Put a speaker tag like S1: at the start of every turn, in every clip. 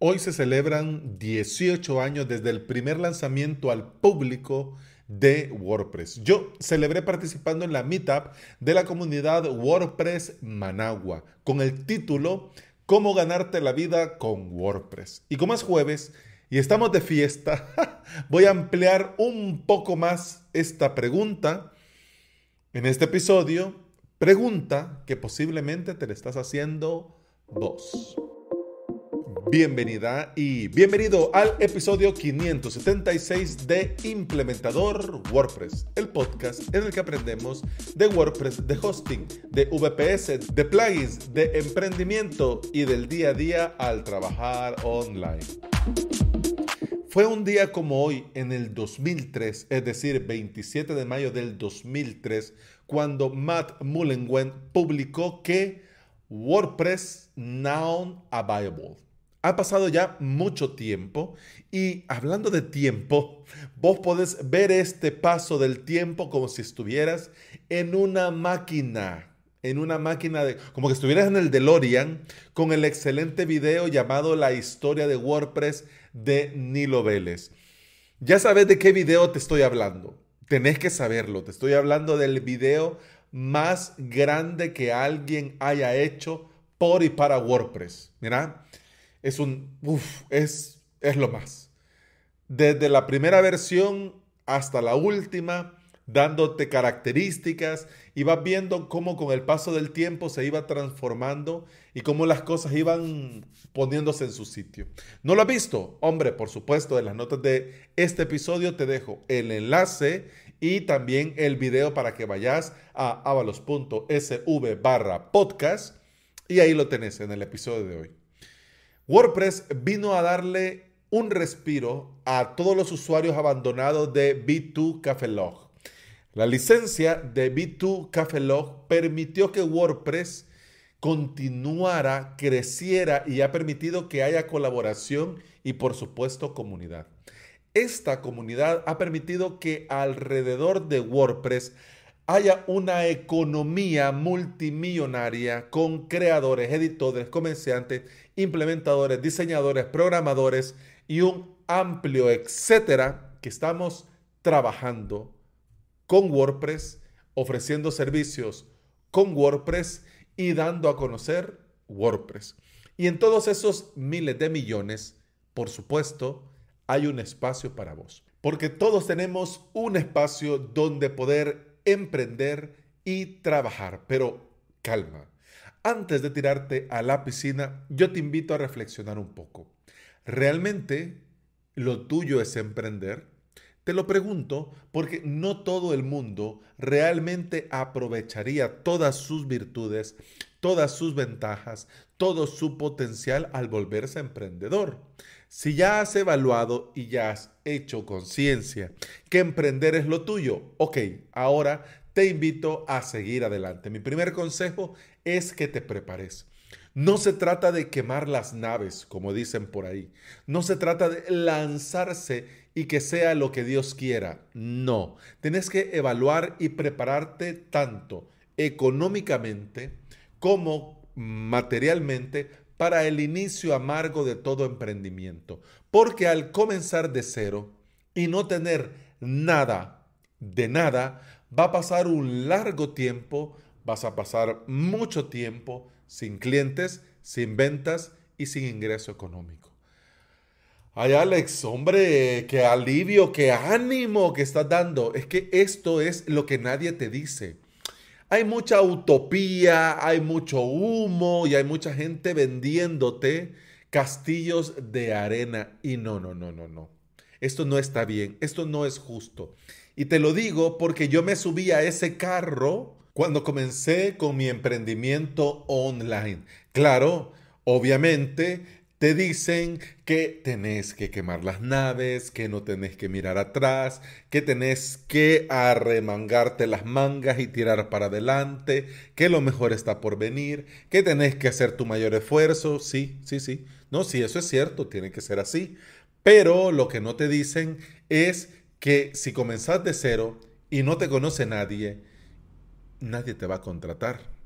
S1: Hoy se celebran 18 años desde el primer lanzamiento al público de WordPress. Yo celebré participando en la meetup de la comunidad WordPress Managua con el título Cómo ganarte la vida con WordPress. Y como es jueves y estamos de fiesta, voy a ampliar un poco más esta pregunta en este episodio. Pregunta que posiblemente te la estás haciendo vos. Bienvenida y bienvenido al episodio 576 de Implementador WordPress, el podcast en el que aprendemos de WordPress, de hosting, de VPS, de plugins, de emprendimiento y del día a día al trabajar online. Fue un día como hoy en el 2003, es decir, 27 de mayo del 2003, cuando Matt Mullenweg publicó que WordPress now available ha pasado ya mucho tiempo y hablando de tiempo, vos podés ver este paso del tiempo como si estuvieras en una máquina, en una máquina de, como que estuvieras en el DeLorean con el excelente video llamado La historia de WordPress de Nilo Vélez. Ya sabes de qué video te estoy hablando. Tenés que saberlo. Te estoy hablando del video más grande que alguien haya hecho por y para WordPress. Mira, es un, uff, es, es lo más. Desde la primera versión hasta la última, dándote características y vas viendo cómo con el paso del tiempo se iba transformando y cómo las cosas iban poniéndose en su sitio. ¿No lo has visto? Hombre, por supuesto, en las notas de este episodio te dejo el enlace y también el video para que vayas a avalos.sv barra podcast y ahí lo tenés en el episodio de hoy. WordPress vino a darle un respiro a todos los usuarios abandonados de B2 Cafelog. La licencia de B2 Cafelog permitió que WordPress continuara, creciera y ha permitido que haya colaboración y por supuesto comunidad. Esta comunidad ha permitido que alrededor de WordPress haya una economía multimillonaria con creadores, editores, comerciantes, implementadores, diseñadores, programadores y un amplio etcétera que estamos trabajando con WordPress, ofreciendo servicios con WordPress y dando a conocer WordPress. Y en todos esos miles de millones, por supuesto, hay un espacio para vos. Porque todos tenemos un espacio donde poder emprender y trabajar. Pero calma, antes de tirarte a la piscina, yo te invito a reflexionar un poco. ¿Realmente lo tuyo es emprender? Te lo pregunto porque no todo el mundo realmente aprovecharía todas sus virtudes todas sus ventajas, todo su potencial al volverse emprendedor. Si ya has evaluado y ya has hecho conciencia que emprender es lo tuyo, ok, ahora te invito a seguir adelante. Mi primer consejo es que te prepares. No se trata de quemar las naves, como dicen por ahí. No se trata de lanzarse y que sea lo que Dios quiera. No, tienes que evaluar y prepararte tanto económicamente, como materialmente para el inicio amargo de todo emprendimiento. Porque al comenzar de cero y no tener nada, de nada, va a pasar un largo tiempo, vas a pasar mucho tiempo sin clientes, sin ventas y sin ingreso económico. Ay, Alex, hombre, qué alivio, qué ánimo que estás dando. Es que esto es lo que nadie te dice hay mucha utopía, hay mucho humo y hay mucha gente vendiéndote castillos de arena. Y no, no, no, no, no. Esto no está bien, esto no es justo. Y te lo digo porque yo me subí a ese carro cuando comencé con mi emprendimiento online. Claro, obviamente te dicen que tenés que quemar las naves, que no tenés que mirar atrás, que tenés que arremangarte las mangas y tirar para adelante, que lo mejor está por venir, que tenés que hacer tu mayor esfuerzo. Sí, sí, sí. No, sí, eso es cierto, tiene que ser así. Pero lo que no te dicen es que si comenzás de cero y no te conoce nadie, nadie te va a contratar.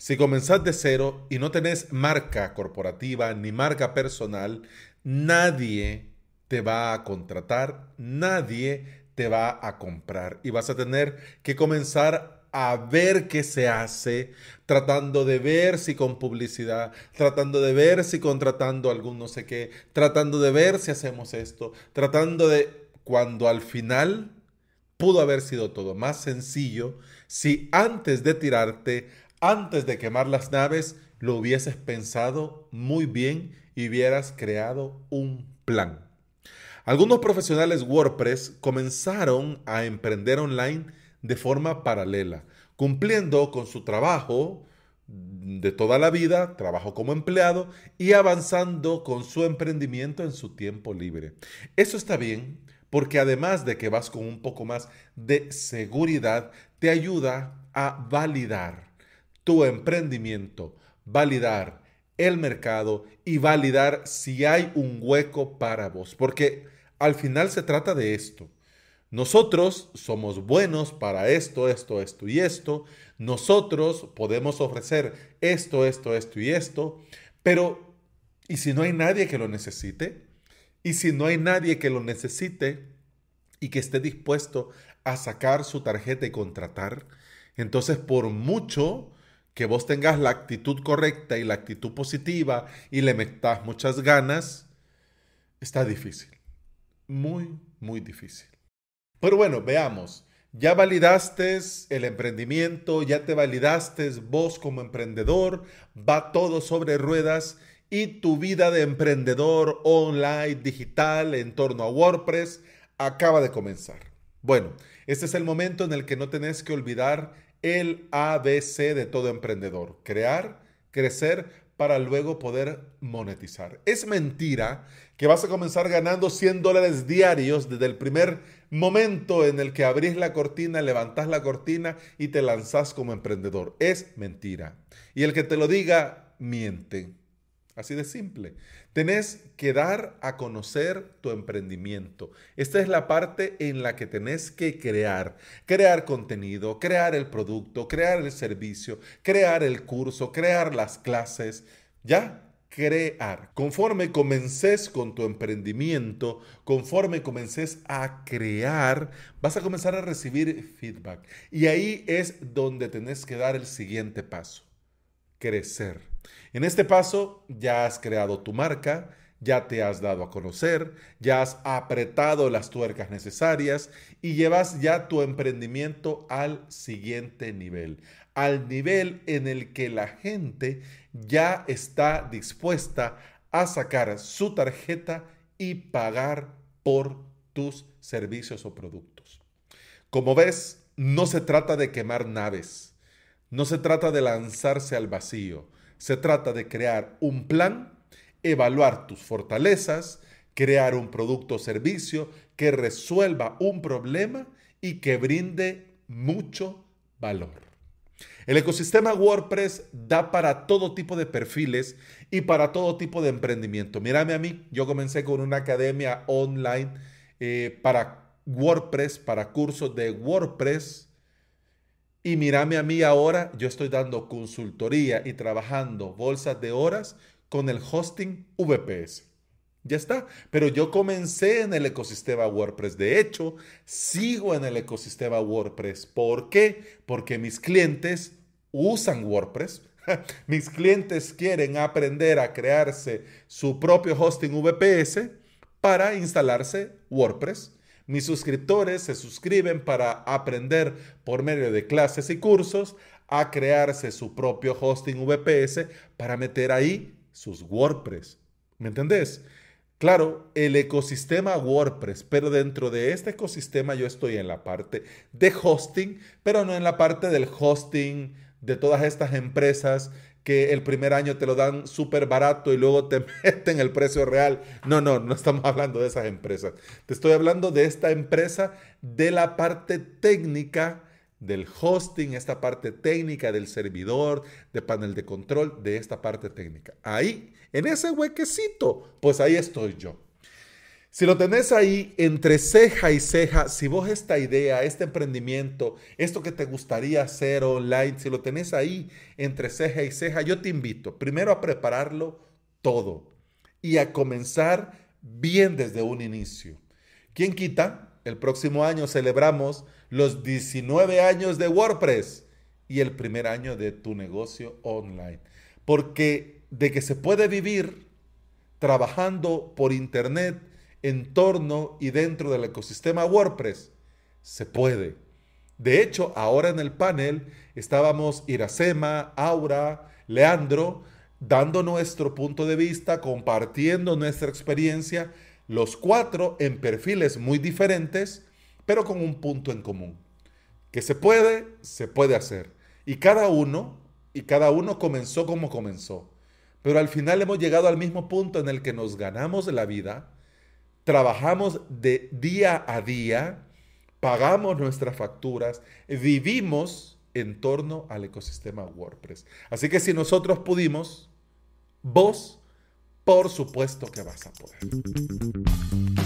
S1: Si comenzás de cero y no tenés marca corporativa ni marca personal, nadie te va a contratar, nadie te va a comprar y vas a tener que comenzar a ver qué se hace, tratando de ver si con publicidad, tratando de ver si contratando algún no sé qué, tratando de ver si hacemos esto, tratando de cuando al final pudo haber sido todo más sencillo si antes de tirarte antes de quemar las naves, lo hubieses pensado muy bien y hubieras creado un plan. Algunos profesionales WordPress comenzaron a emprender online de forma paralela, cumpliendo con su trabajo de toda la vida, trabajo como empleado y avanzando con su emprendimiento en su tiempo libre. Eso está bien porque además de que vas con un poco más de seguridad, te ayuda a validar tu emprendimiento, validar el mercado y validar si hay un hueco para vos. Porque al final se trata de esto. Nosotros somos buenos para esto, esto, esto y esto. Nosotros podemos ofrecer esto, esto, esto y esto. Pero, ¿y si no hay nadie que lo necesite? ¿Y si no hay nadie que lo necesite y que esté dispuesto a sacar su tarjeta y contratar? Entonces, por mucho que vos tengas la actitud correcta y la actitud positiva y le metas muchas ganas, está difícil. Muy, muy difícil. Pero bueno, veamos. Ya validaste el emprendimiento, ya te validaste vos como emprendedor, va todo sobre ruedas y tu vida de emprendedor online, digital, en torno a WordPress, acaba de comenzar. Bueno, este es el momento en el que no tenés que olvidar el ABC de todo emprendedor, crear, crecer para luego poder monetizar. Es mentira que vas a comenzar ganando 100 dólares diarios desde el primer momento en el que abrís la cortina, levantás la cortina y te lanzás como emprendedor. Es mentira. Y el que te lo diga, miente. Así de simple. Tenés que dar a conocer tu emprendimiento. Esta es la parte en la que tenés que crear. Crear contenido, crear el producto, crear el servicio, crear el curso, crear las clases. ¿Ya? crear. Conforme comences con tu emprendimiento, conforme comences a crear, vas a comenzar a recibir feedback. Y ahí es donde tenés que dar el siguiente paso crecer. En este paso ya has creado tu marca, ya te has dado a conocer, ya has apretado las tuercas necesarias y llevas ya tu emprendimiento al siguiente nivel, al nivel en el que la gente ya está dispuesta a sacar su tarjeta y pagar por tus servicios o productos. Como ves, no se trata de quemar naves, no se trata de lanzarse al vacío, se trata de crear un plan, evaluar tus fortalezas, crear un producto o servicio que resuelva un problema y que brinde mucho valor. El ecosistema WordPress da para todo tipo de perfiles y para todo tipo de emprendimiento. Mírame a mí, yo comencé con una academia online eh, para WordPress, para cursos de WordPress y mírame a mí ahora, yo estoy dando consultoría y trabajando bolsas de horas con el hosting VPS. Ya está. Pero yo comencé en el ecosistema WordPress. De hecho, sigo en el ecosistema WordPress. ¿Por qué? Porque mis clientes usan WordPress. mis clientes quieren aprender a crearse su propio hosting VPS para instalarse WordPress mis suscriptores se suscriben para aprender por medio de clases y cursos a crearse su propio hosting VPS para meter ahí sus WordPress. ¿Me entendés? Claro, el ecosistema WordPress, pero dentro de este ecosistema yo estoy en la parte de hosting, pero no en la parte del hosting de todas estas empresas que el primer año te lo dan súper barato y luego te meten el precio real. No, no, no estamos hablando de esas empresas. Te estoy hablando de esta empresa, de la parte técnica del hosting, esta parte técnica del servidor, de panel de control, de esta parte técnica. Ahí, en ese huequecito, pues ahí estoy yo. Si lo tenés ahí entre ceja y ceja, si vos esta idea, este emprendimiento, esto que te gustaría hacer online, si lo tenés ahí entre ceja y ceja, yo te invito primero a prepararlo todo y a comenzar bien desde un inicio. ¿Quién quita? El próximo año celebramos los 19 años de WordPress y el primer año de tu negocio online. Porque de que se puede vivir trabajando por internet, en torno y dentro del ecosistema WordPress? Se puede. De hecho, ahora en el panel estábamos Iracema, Aura, Leandro, dando nuestro punto de vista, compartiendo nuestra experiencia, los cuatro en perfiles muy diferentes, pero con un punto en común. Que se puede, se puede hacer. Y cada uno, y cada uno comenzó como comenzó. Pero al final hemos llegado al mismo punto en el que nos ganamos la vida, trabajamos de día a día, pagamos nuestras facturas, vivimos en torno al ecosistema WordPress. Así que si nosotros pudimos, vos, por supuesto que vas a poder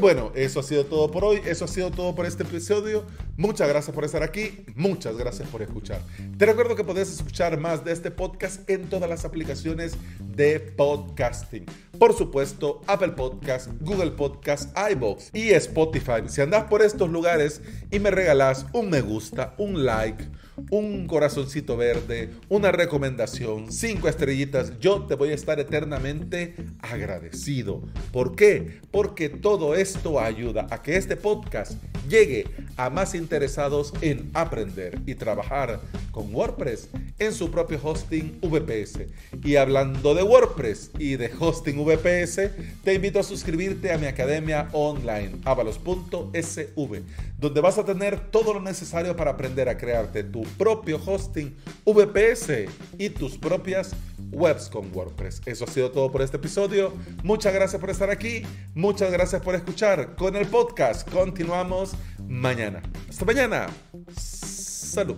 S1: bueno, eso ha sido todo por hoy, eso ha sido todo por este episodio. Muchas gracias por estar aquí, muchas gracias por escuchar. Te recuerdo que podés escuchar más de este podcast en todas las aplicaciones de podcasting. Por supuesto, Apple Podcast, Google Podcast, iBox y Spotify. Si andás por estos lugares y me regalás un me gusta, un like, un corazoncito verde, una recomendación, cinco estrellitas, yo te voy a estar eternamente agradecido. ¿Por qué? Porque todo esto ayuda a que este podcast llegue a más interesados en aprender y trabajar con WordPress en su propio hosting VPS. Y hablando de WordPress y de hosting VPS, te invito a suscribirte a mi academia online, avalos.sv, donde vas a tener todo lo necesario para aprender a crearte tu propio hosting VPS y tus propias webs con WordPress. Eso ha sido todo por este episodio. Muchas gracias por estar aquí. Muchas gracias por escuchar. Con el podcast continuamos mañana. Hasta mañana. Salud.